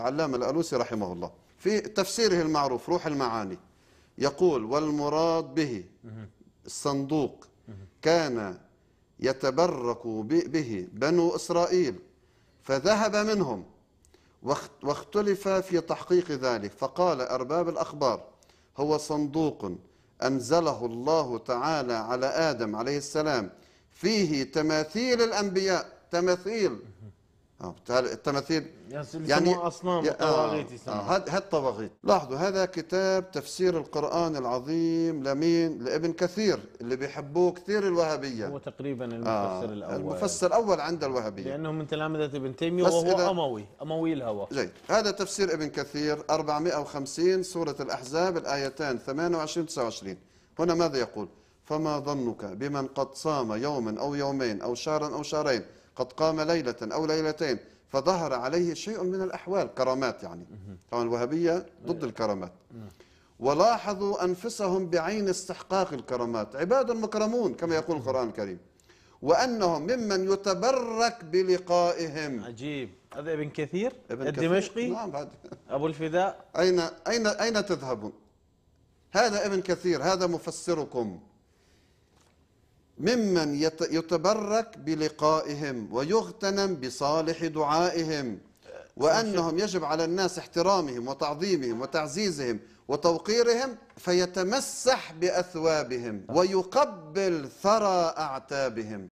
العلامة الألوسي رحمه الله في تفسيره المعروف روح المعاني يقول والمراد به الصندوق كان يتبرك به بنو إسرائيل فذهب منهم واختلف في تحقيق ذلك فقال أرباب الأخبار هو صندوق أنزله الله تعالى على آدم عليه السلام فيه تماثيل الأنبياء تماثيل اه التماثيل يعني اصنام الطواغيت آه هاد الطواغيت آه، لاحظوا هذا كتاب تفسير القران العظيم لمين لابن كثير اللي بيحبوه كثير الوهابيه هو تقريبا آه، المفسر آه الاول المفسر الاول عند الوهابيه لانه من تلامذه ابن تيميه وهو اموي اموي الهوى جيد هذا تفسير ابن كثير 450 سوره الاحزاب الايتان 28 29 هنا ماذا يقول فما ظنك بمن قد صام يوما او يومين او شهرا او شهرين قد قام ليلة أو ليلتين فظهر عليه شيء من الأحوال كرامات يعني طبعا الوهابية ضد أيوة. الكرامات ولاحظوا أنفسهم بعين استحقاق الكرامات عباد مكرمون كما يقول القرآن الكريم وأنهم ممن يتبرك بلقائهم عجيب هذا ابن كثير ابن الدمشقي نعم بعد أبو الفداء أين أين أين تذهبون هذا ابن كثير هذا مفسركم ممن يتبرك بلقائهم ويغتنم بصالح دعائهم وأنهم يجب على الناس احترامهم وتعظيمهم وتعزيزهم وتوقيرهم فيتمسح بأثوابهم ويقبل ثرى أعتابهم